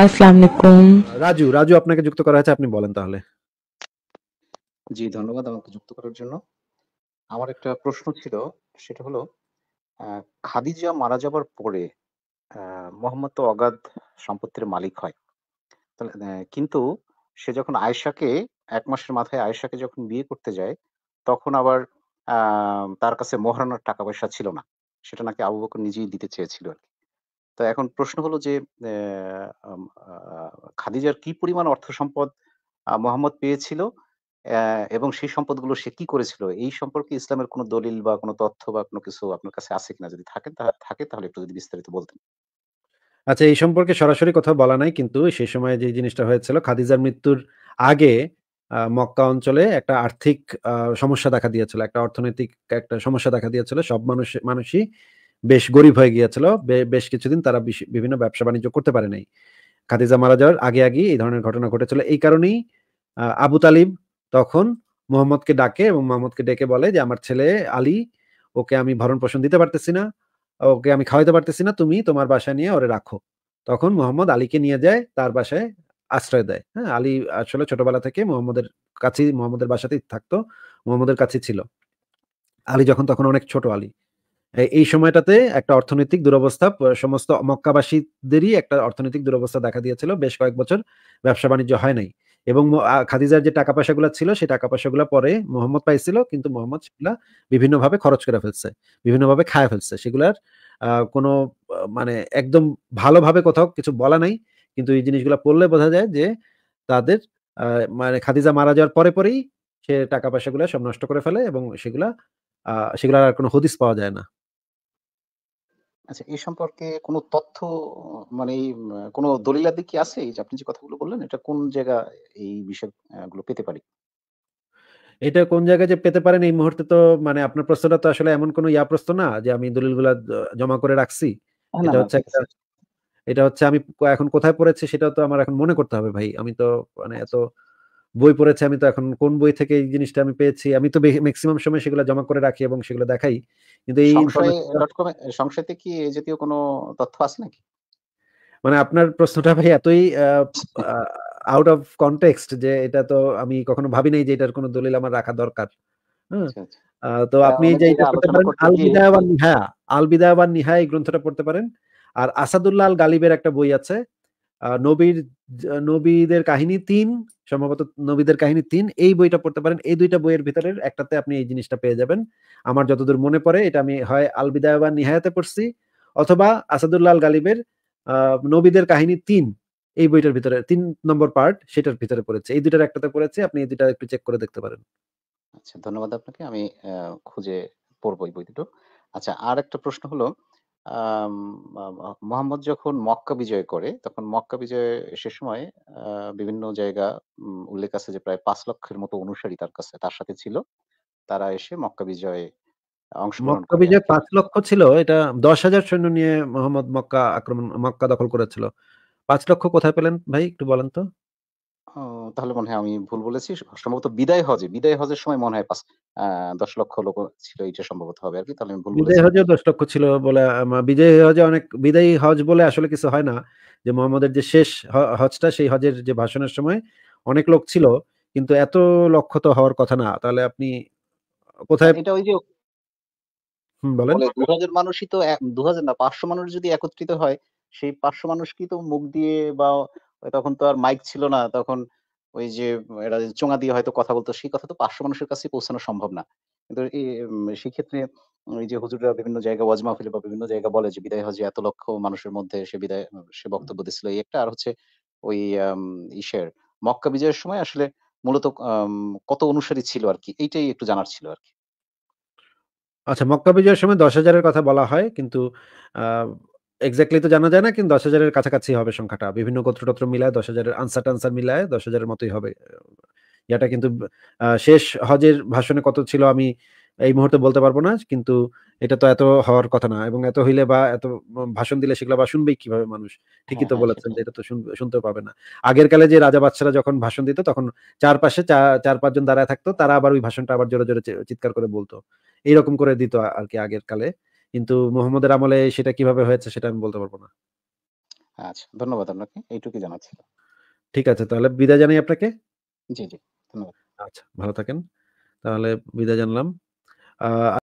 আসসালামু আলাইকুম রাজু রাজু আপনাকে যুক্ত করা হয়েছে আপনি বলেন তাহলে জি ধন্যবাদ আমাকে যুক্ত করার জন্য আমার একটা প্রশ্ন ছিল সেটা হলো খাদিজা মারা যাবার পরে মোহাম্মদ তো অগাধ সম্পত্তির মালিক হয় তাহলে কিন্তু সে যখন আয়েশাকে এক মাসের মাথায় আয়েশাকে যখন বিয়ে করতে যায় তখন আবার তার কাছে মহারানার টাকা পয়সা ছিল না সেটা নাকি আবু বকর নিজেই দিতে চেয়েছিল আর কি তো এখন প্রশ্ন হলো যে খাদিজার কি পরিমাণ অর্থ সম্পদ মোহাম্মদ পেয়েছিল এবং সেই সম্পদগুলো সে কি করেছিল এই সম্পর্কে ইসলামের কোনো দলিল বা কোনো তথ্য বা কোনো কিছু আপনার কাছে আছে কিনা যদি থাকেন থাকে তাহলে একটু যদি বিস্তারিত বলতেন আচ্ছা এই সম্পর্কে সরাসরি কথা বলা নাই কিন্তু সেই সময় যে জিনিসটা হয়েছিল খাদিজার মৃত্যুর আগে মক্কা অঞ্চলে একটা আর্থিক সমস্যা দেখা দিয়েছিল একটা অর্থনৈতিক একটা সমস্যা দেখা দিয়েছিল সব মানুষ মানুষই বেশ গরিব হয়ে গিয়েছিল বেশ কিছুদিন তারা বিভিন্ন ব্যবসা বাণিজ্য করতে পারে নাই খাদিজা মারা যাওয়ার আগে আগে এই ধরনের ঘটনা ঘটেছিল এই কারণেই আবু তালিব তখন মোহাম্মদকে ডাকে এবং মোহাম্মদকে ডেকে বলে যে আমার ছেলে আলী ওকে আমি ভরণ পোষণ দিতে পারতেছি না ওকে আমি খাওয়াইতে পারতেছি না তুমি তোমার বাসায় নিয়ে ওরে রাখো তখন মোহাম্মদ আলীকে নিয়ে যায় তার বাসায় আশ্রয় দেয় হ্যাঁ আলী আসলে ছোটবেলা থেকে মোহাম্মদের কাছেই মোহাম্মদের বাসাতেই থাকতো মোহাম্মদের কাছে ছিল আলী যখন তখন অনেক ছোট আলী এই সময়টাতে একটা অর্থনৈতিক দুরবস্থা সমস্ত মক্কাবাসীদেরই একটা অর্থনৈতিক দুরবস্থা দেখা দিয়েছিল বেশ কয়েক বছর ব্যবসা বাণিজ্য হয় নাই এবং খাদিজার যে টাকা পয়সাগুলো ছিল সেই টাকা পয়সাগুলো পরে মোহাম্মদ পাইছিল কিন্তু মোহাম্মদ সেগুলা বিভিন্নভাবে খরচ করে ফেলছে বিভিন্নভাবে খায় ফেলছে সেগুলার কোনো মানে একদম ভালোভাবে কোথাও কিছু বলা নাই কিন্তু এই জিনিসগুলো পড়লে বোঝা যায় যে তাদের মানে খাদিজা মারা যাওয়ার পরে পরেই সে টাকা পয়সাগুলো সব নষ্ট করে ফেলে এবং সেগুলা সেগুলার আর কোনো হদিস পাওয়া যায় না আচ্ছা এই সম্পর্কে কোনো তথ্য মানে কোনো দলিলাদি কি আছে এই যে আপনি যে কথাগুলো বললেন এটা কোন জায়গা এই বিষয়গুলো পেতে পারি এটা কোন জায়গায় যে পেতে পারেন এই মুহূর্তে তো মানে আপনার প্রশ্নটা তো আসলে এমন কোনো ইয়া প্রশ্ন না যে আমি দলিলগুলা জমা করে রাখছি এটা হচ্ছে এটা হচ্ছে আমি এখন কোথায় পড়েছি সেটা তো আমার এখন মনে করতে হবে ভাই আমি তো মানে এত বই পড়েছে আমি তো এখন কোন বই থেকে এই জিনিসটা আমি পেয়েছি আমি তো ম্যাক্সিমাম সময় সেগুলো জমা করে রাখি এবং সেগুলো দেখাই কিন্তু এই সংশয়তে কি এই জাতীয় কোনো তথ্য আছে নাকি মানে আপনার প্রশ্নটা ভাই এতই আউট অফ কনটেক্সট যে এটা তো আমি কখনো ভাবি নাই যে এটার কোনো দলিল আমার রাখা দরকার আচ্ছা, আচ্ছা। তো আপনি যে পড়তে পারেন আল বিদায়াবান নিহা আল বিদায়াবান নিহা এই গ্রন্থটা পড়তে পারেন আর আসাদুল্লাহ আল গালিবের একটা বই আছে নবীর নবীদের কাহিনী তিন সম্ভবত নবীদের কাহিনী তিন এই বইটা পড়তে পারেন এই দুইটা বইয়ের ভিতরের একটাতে আপনি এই জিনিসটা পেয়ে যাবেন আমার যতদূর মনে পড়ে এটা আমি হয় আলবিদায় বা নিহায়াতে পড়ছি অথবা আসাদুল্লাহ গালিবের নবীদের কাহিনী তিন এই বইটার ভিতরে তিন নম্বর পার্ট সেটার ভিতরে পড়েছে এই দুইটার একটাতে পড়েছে আপনি এই দুইটা একটু চেক করে দেখতে পারেন আচ্ছা ধন্যবাদ আপনাকে আমি খুঁজে পড়বো এই বই দুটো আচ্ছা আর একটা প্রশ্ন হলো মোহাম্মদ যখন মক্কা বিজয় করে, তখন মক্কা বিজয় সে সময় বিভিন্ন জায়গা উম উল্লেখ আছে যে প্রায় পাঁচ লক্ষের মতো অনুসারী তার কাছে তার সাথে ছিল। তারা এসে মক্কা বিজয়ে মক্কা বিজয় পাঁচ লক্ষ ছিল। এটা হাজার সৈন্য নিয়ে মোহাম্মদ মক্কা আক্রমণ মক্কা দখল করেছিল। পাঁচ লক্ষ কোথায় পেলেন ভাই? একটু বলেন তো। তাহলে মনে হয় আমি ভুল বলেছি। সম্ভবত বিদায় হজে, বিদায় হজের সময় মনে হয় পাঁচ দশ লক্ষ লোক ছিল এটা সম্ভবত হবে আর কি তাহলে আমি ভুল বিদায় হজে দশ লক্ষ ছিল বলে আমা হজে অনেক বিদায় হজ বলে আসলে কিছু হয় না। যে মোহাম্মদের যে শেষ হজটা সেই হজের যে ভাষণের সময় অনেক লোক ছিল। কিন্তু এত লক্ষ তো হওয়ার কথা না। তাহলে আপনি কোথায় এটা ওই যে হুম, বলেন। ২,০০০ মানুষই তো ২,০০০ না ৫০০ মানুষ যদি একত্রিত হয়, সেই ৫০০ মানুষ কি তো মুখ দিয়ে বা তখন তো আর মাইক ছিল না তখন ওই যে এরা চোঙা দিয়ে হয়তো কথা বলতো সেই কথা তো পাঁচশো মানুষের কাছে পৌঁছানো সম্ভব না কিন্তু সেক্ষেত্রে ওই যে হুজুরা বিভিন্ন জায়গা ওয়াজমা ফেলে বা বিভিন্ন জায়গা বলে যে বিদায় হজে এত লক্ষ মানুষের মধ্যে সে বিদায় সে বক্তব্য দিছিল এই একটা আর হচ্ছে ওই ইসের মক্কা বিজয়ের সময় আসলে মূলত কত অনুসারী ছিল আর কি এইটাই একটু জানার ছিল আর কি আচ্ছা মক্কা বিজয়ের সময় দশ হাজারের কথা বলা হয় কিন্তু এক্স্যাক্টলি তো জানা যায় না কিন্তু দশ হাজারের কাছাকাছি হবে সংখ্যাটা বিভিন্ন গোত্র মিলায় দশ হাজারের আনসার টানসার মিলায় দশ হাজারের মতোই হবে এটা কিন্তু শেষ হজের ভাষণে কত ছিল আমি এই মুহূর্তে বলতে পারবো না কিন্তু এটা তো এত হওয়ার কথা না এবং এত হইলে বা এত ভাষণ দিলে সেগুলো বা শুনবেই কিভাবে মানুষ ঠিকই তো হ্যাঁ, হ্যাঁ, বলেছেন যে এটা তো শুনতে পাবে না আগের কালে যে রাজা বাচ্চারা যখন ভাষণ দিত তখন চারপাশে চার পাঁচজন দাঁড়ায় থাকতো তারা আবার ওই ভাষণটা আবার জোরে জোরে চিৎকার করে বলতো এইরকম করে দিত আর কি আগের কালে কিন্তু মোহাম্মদের আমলে সেটা কিভাবে হয়েছে সেটা আমি বলতে পারবো না আচ্ছা ধন্যবাদ আপনাকে এইটুকু ছিল ঠিক আছে তাহলে বিদায় জানাই আপনাকে জি জি ধন্যবাদ আচ্ছা ভালো থাকেন তাহলে বিদায় জানলাম